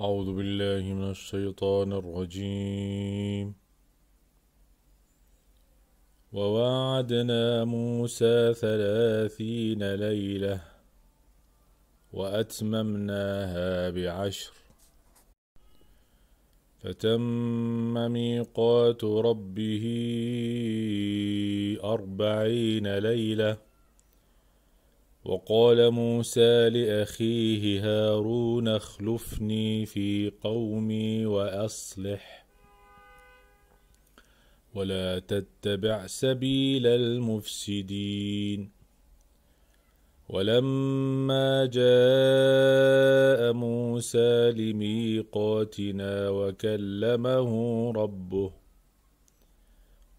أعوذ بالله من الشيطان الرجيم وواعدنا موسى ثلاثين ليلة وأتممناها بعشر فتم ميقات ربه أربعين ليلةً وقال موسى لأخيه هارون اخلفني في قومي وأصلح ولا تتبع سبيل المفسدين ولما جاء موسى لميقاتنا وكلمه ربه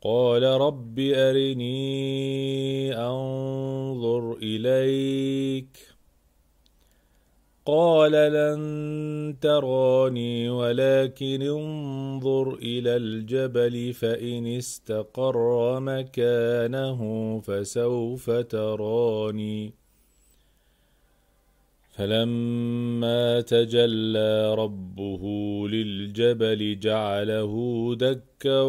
قال رب أرني أنظر إليك قال لن تراني ولكن انظر الى الجبل فان استقر مكانه فسوف تراني فلما تجلى ربه للجبل جعله دكا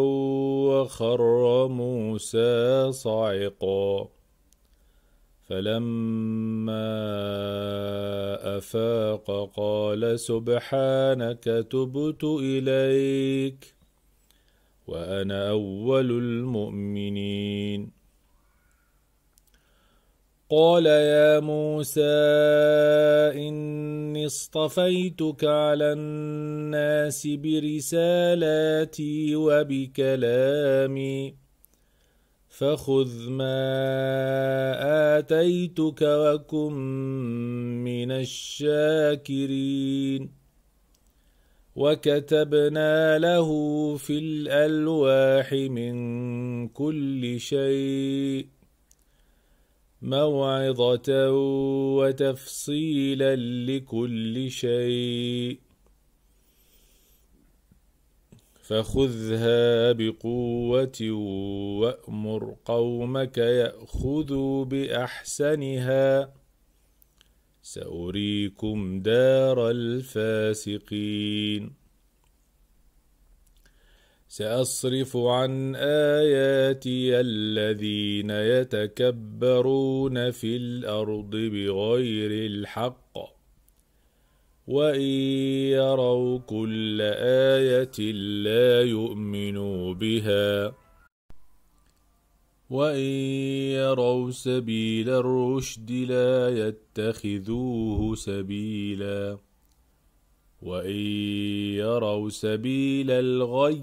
وخر موسى صعقا فلما افاق قال سبحانك تبت اليك وانا اول المؤمنين قال يا موسى اني اصطفيتك على الناس برسالاتي وبكلامي فخذ ما اتيتك وكن من الشاكرين وكتبنا له في الالواح من كل شيء موعظه وتفصيلا لكل شيء فخذها بقوه وامر قومك ياخذوا باحسنها ساريكم دار الفاسقين ساصرف عن اياتي الذين يتكبرون في الارض بغير الحق وان يروا كل ايه لا يؤمنوا بها وان يروا سبيل الرشد لا يتخذوه سبيلا وان يروا سبيل الغي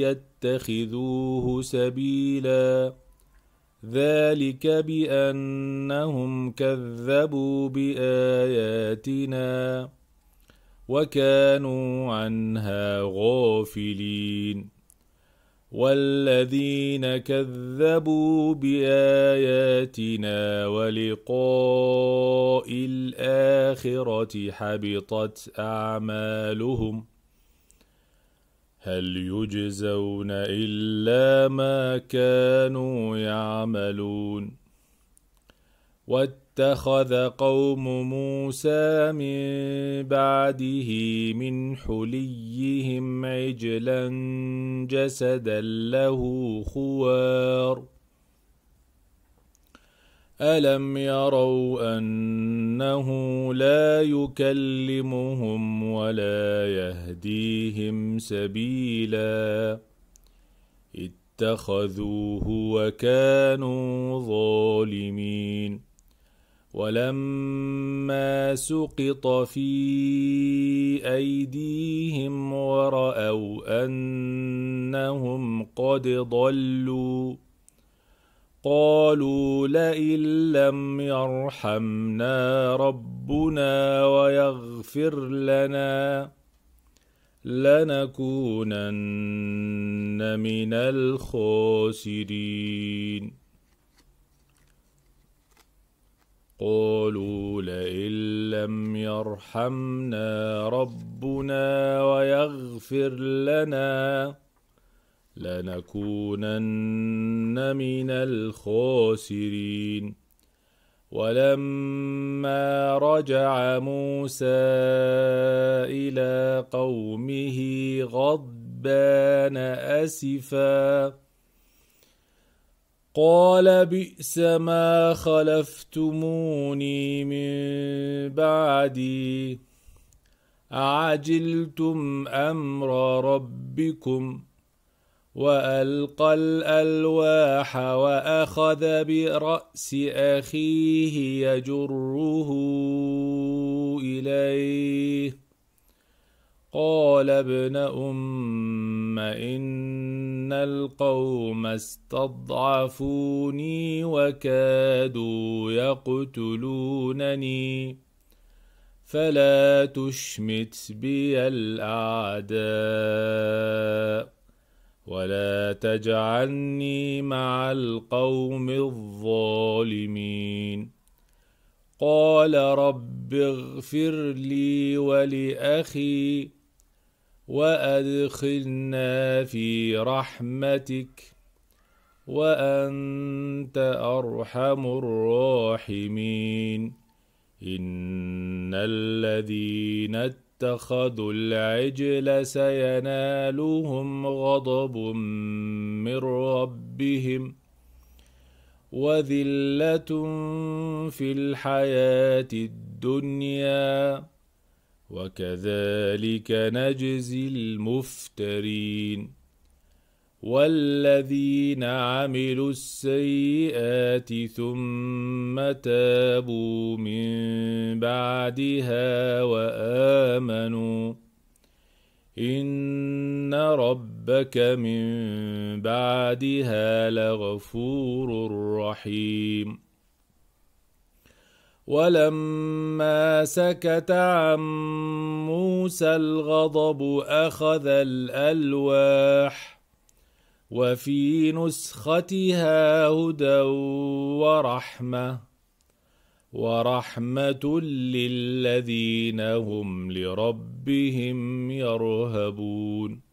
يتخذوه سبيلا ذلك بانهم كذبوا باياتنا وكانوا عنها غافلين والذين كذبوا باياتنا ولقاء الاخره حبطت اعمالهم هل يجزون الا ما كانوا يعملون اتخذ قوم موسى من بعده من حليهم عجلا جسدا له خوار الم يروا انه لا يكلمهم ولا يهديهم سبيلا اتخذوه وكانوا ظالمين ولما سقط في ايديهم وراوا انهم قد ضلوا قالوا لئن لم يرحمنا ربنا ويغفر لنا لنكونن من الخاسرين قالوا لئن لم يرحمنا ربنا ويغفر لنا لنكونن من الخاسرين ولما رجع موسى الى قومه غضبان اسفا قال بئس ما خلفتموني من بعدي اعجلتم امر ربكم والقى الالواح واخذ براس اخيه يجره اليه قال ابن ام إن القوم استضعفوني وكادوا يقتلونني فلا تشمت بي الأعداء ولا تجعلني مع القوم الظالمين قال رب اغفر لي ولأخي وادخلنا في رحمتك وانت ارحم الراحمين ان الذين اتخذوا العجل سينالهم غضب من ربهم وذله في الحياه الدنيا وكذلك نجزي المفترين والذين عملوا السيئات ثم تابوا من بعدها وامنوا ان ربك من بعدها لغفور رحيم ولما سكت عن موسى الغضب اخذ الالواح وفي نسختها هدى ورحمه ورحمه للذين هم لربهم يرهبون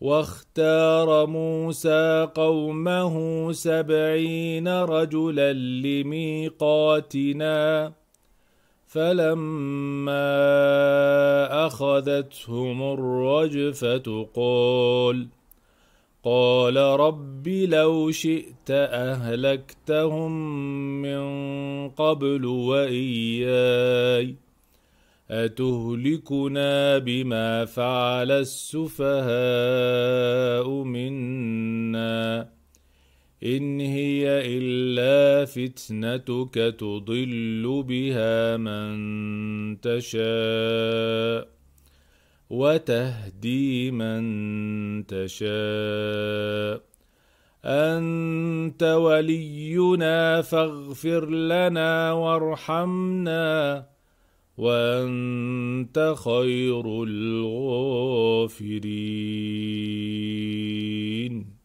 واختار موسى قومه سبعين رجلا لميقاتنا فلما اخذتهم الرجفه قال قال رب لو شئت اهلكتهم من قبل واياي اتهلكنا بما فعل السفهاء منا ان هي الا فتنتك تضل بها من تشاء وتهدي من تشاء انت ولينا فاغفر لنا وارحمنا وانت خير الغافرين